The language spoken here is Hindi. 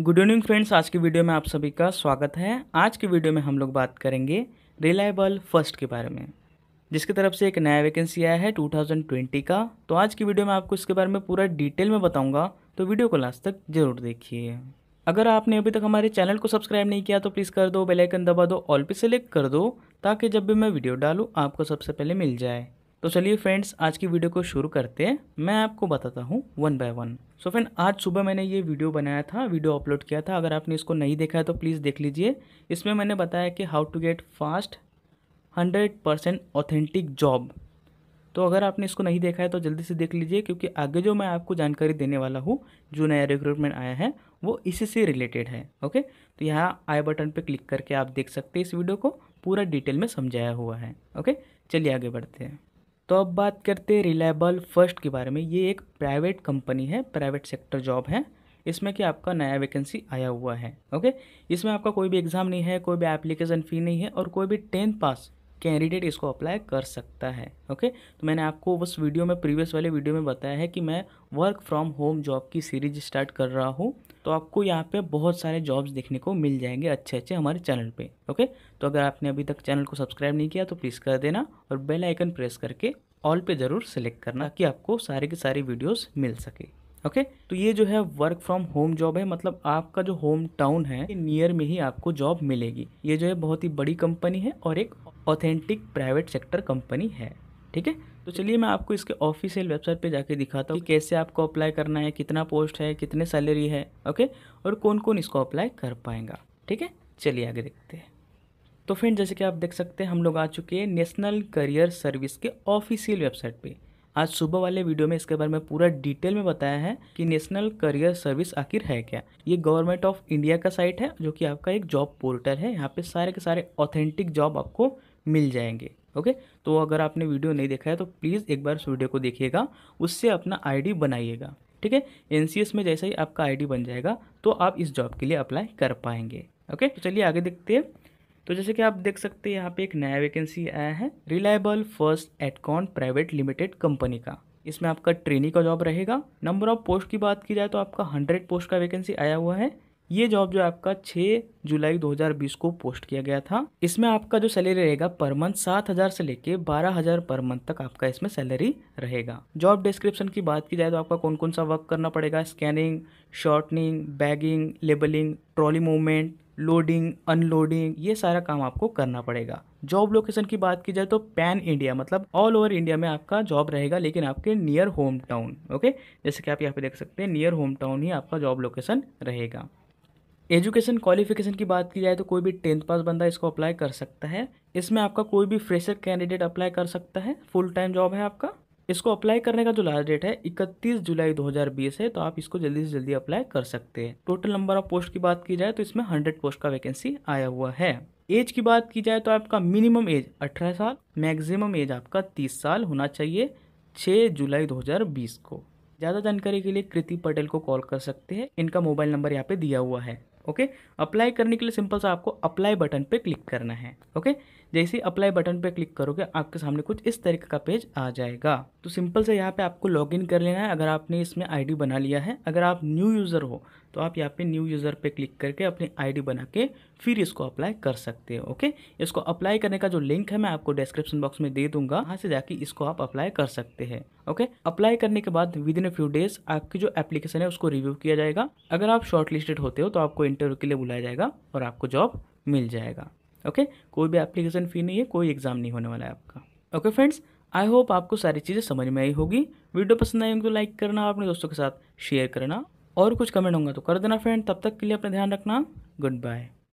गुड इवनिंग फ्रेंड्स आज की वीडियो में आप सभी का स्वागत है आज की वीडियो में हम लोग बात करेंगे रिलायबल फर्स्ट के बारे में जिसकी तरफ से एक नया वैकेंसी आया है 2020 का तो आज की वीडियो में आपको इसके बारे में पूरा डिटेल में बताऊंगा तो वीडियो को लास्ट तक जरूर देखिए अगर आपने अभी तक हमारे चैनल को सब्सक्राइब नहीं किया तो प्लीज़ कर दो बेलाइकन दबा दो ऑल पे सेलेक्ट कर दो ताकि जब भी मैं वीडियो डालूँ आपको सबसे पहले मिल जाए तो चलिए फ्रेंड्स आज की वीडियो को शुरू करते हैं मैं आपको बताता हूँ one by one so friend आज सुबह मैंने ये वीडियो बनाया था वीडियो अपलोड किया था अगर आपने इसको नहीं देखा है तो प्लीज़ देख लीजिए इसमें मैंने बताया कि how to get fast hundred percent authentic job तो अगर आपने इसको नहीं देखा है तो जल्दी से देख लीजिए क्योंकि आगे जो मैं आपको जानकारी देने वाला हूँ जो नया रिक्रूटमेंट आया है वो इसी से रिलेटेड है ओके तो यहाँ आई बटन पर क्लिक करके आप देख सकते हैं इस वीडियो को पूरा डिटेल में समझाया हुआ है ओके चलिए आगे बढ़ते हैं तो अब बात करते हैं रिलायबल फर्स्ट के बारे में ये एक प्राइवेट कंपनी है प्राइवेट सेक्टर जॉब है इसमें कि आपका नया वैकेंसी आया हुआ है ओके इसमें आपका कोई भी एग्ज़ाम नहीं है कोई भी एप्लीकेशन फ़ी नहीं है और कोई भी टेंथ पास कैंडिडेट इसको अप्लाई कर सकता है ओके तो मैंने आपको उस वीडियो में प्रीवियस वाले वीडियो में बताया है कि मैं वर्क फ्रॉम होम जॉब की सीरीज स्टार्ट कर रहा हूँ तो आपको यहाँ पे बहुत सारे जॉब्स देखने को मिल जाएंगे अच्छे अच्छे हमारे चैनल पे ओके तो अगर आपने अभी तक चैनल को सब्सक्राइब नहीं किया तो प्लीज़ कर देना और बेल आइकन प्रेस करके ऑल पे ज़रूर सेलेक्ट करना कि आपको सारे के सारे वीडियोस मिल सके ओके तो ये जो है वर्क फ्रॉम होम जॉब है मतलब आपका जो होम टाउन है नियर में ही आपको जॉब मिलेगी ये जो है बहुत ही बड़ी कंपनी है और एक ऑथेंटिक प्राइवेट सेक्टर कंपनी है ठीक है तो चलिए मैं आपको इसके ऑफिशियल वेबसाइट पे जाके दिखाता हूँ कि कैसे आपको अप्लाई करना है कितना पोस्ट है कितने सैलरी है ओके और कौन कौन इसको अप्लाई कर पाएगा ठीक है चलिए आगे देखते हैं तो फ्रेंड जैसे कि आप देख सकते हैं हम लोग आ चुके हैं नेशनल करियर सर्विस के ऑफिशियल वेबसाइट पर आज सुबह वाले वीडियो में इसके बारे में पूरा डिटेल में बताया है कि नेशनल करियर सर्विस आखिर है क्या ये गवर्नमेंट ऑफ इंडिया का साइट है जो कि आपका एक जॉब पोर्टल है यहाँ पे सारे के सारे ऑथेंटिक जॉब आपको मिल जाएंगे ओके तो अगर आपने वीडियो नहीं देखा है तो प्लीज़ एक बार उस वीडियो को देखिएगा उससे अपना आईडी बनाइएगा ठीक है एन में जैसा ही आपका आईडी बन जाएगा तो आप इस जॉब के लिए अप्लाई कर पाएंगे ओके तो चलिए आगे देखते हैं तो जैसे कि आप देख सकते हैं यहाँ पे एक नया वैकेंसी आया है रिलायबल फर्स्ट एटकॉन प्राइवेट लिमिटेड कंपनी का इसमें आपका ट्रेनी का जॉब रहेगा नंबर ऑफ पोस्ट की बात की जाए तो आपका हंड्रेड पोस्ट का वैकेंसी आया हुआ है ये जॉब जो आपका 6 जुलाई 2020 को पोस्ट किया गया था इसमें आपका जो सैलरी रहेगा पर मंथ सात हजार से लेके बारह हजार पर मंथ तक आपका इसमें सैलरी रहेगा जॉब डिस्क्रिप्शन की बात की जाए तो आपका कौन कौन सा वर्क करना पड़ेगा scanning shortening bagging labelling trolley movement loading unloading ये सारा काम आपको करना पड़ेगा जॉब लोकेशन की बात की जाए तो पैन इंडिया मतलब ऑल ओवर इंडिया में आपका जॉब रहेगा लेकिन आपके नियर होम टाउन ओके जैसे कि आप यहाँ पे देख सकते हैं नियर होम टाउन ही आपका जॉब लोकेशन रहेगा एजुकेशन क्वालिफिकेशन की बात की जाए तो कोई भी टेंथ पास बंदा इसको अप्लाई कर सकता है इसमें आपका कोई भी फ्रेशर कैंडिडेट अप्लाई कर सकता है फुल टाइम जॉब है आपका इसको अप्लाई करने का जो लास्ट डेट है 31 जुलाई 2020 है तो आप इसको जल्दी से जल्दी अप्लाई कर सकते हैं टोटल नंबर ऑफ पोस्ट की बात की जाए तो इसमें हंड्रेड पोस्ट का वैकेंसी आया हुआ है एज की बात की जाए तो आपका मिनिमम एज अठारह साल मैक्सिमम एज आपका तीस साल होना चाहिए छः जुलाई दो को ज़्यादा जानकारी के लिए कृति पटेल को कॉल कर सकते हैं इनका मोबाइल नंबर यहाँ पे दिया हुआ है ओके अप्लाई करने के लिए सिंपल सा आपको अप्लाई बटन पे क्लिक करना है ओके जैसे अप्लाई बटन पे क्लिक करोगे आपके सामने कुछ इस तरीके का पेज आ जाएगा तो सिंपल से यहाँ पे आपको लॉगिन कर लेना है अगर आपने इसमें आईडी बना लिया है अगर आप न्यू यूज़र हो तो आप यहाँ पे न्यू यूज़र पे क्लिक करके अपनी आईडी बना के फिर इसको अप्लाई कर सकते हो ओके इसको अप्लाई करने का जो लिंक है मैं आपको डिस्क्रिप्शन बॉक्स में दे दूंगा वहाँ से जाके इसको आप अप्लाई कर सकते हैं ओके अप्लाई करने के बाद विद इन फ्यू डेज आपकी जो एप्लीकेशन है उसको रिव्यू किया जाएगा अगर आप शॉर्ट लिस्टेड होते हो तो आपको इंटरव्यू के लिए बुलाया जाएगा और आपको जॉब मिल जाएगा ओके कोई भी एप्लीकेशन फ़ी नहीं है कोई एग्ज़ाम नहीं होने वाला है आपका ओके फ्रेंड्स आई होप आपको सारी चीज़ें समझ में आई होगी वीडियो पसंद आई होंगी तो लाइक करना अपने दोस्तों के साथ शेयर करना और कुछ कमेंट होंगे तो कर देना फ्रेंड तब तक के लिए अपना ध्यान रखना गुड बाय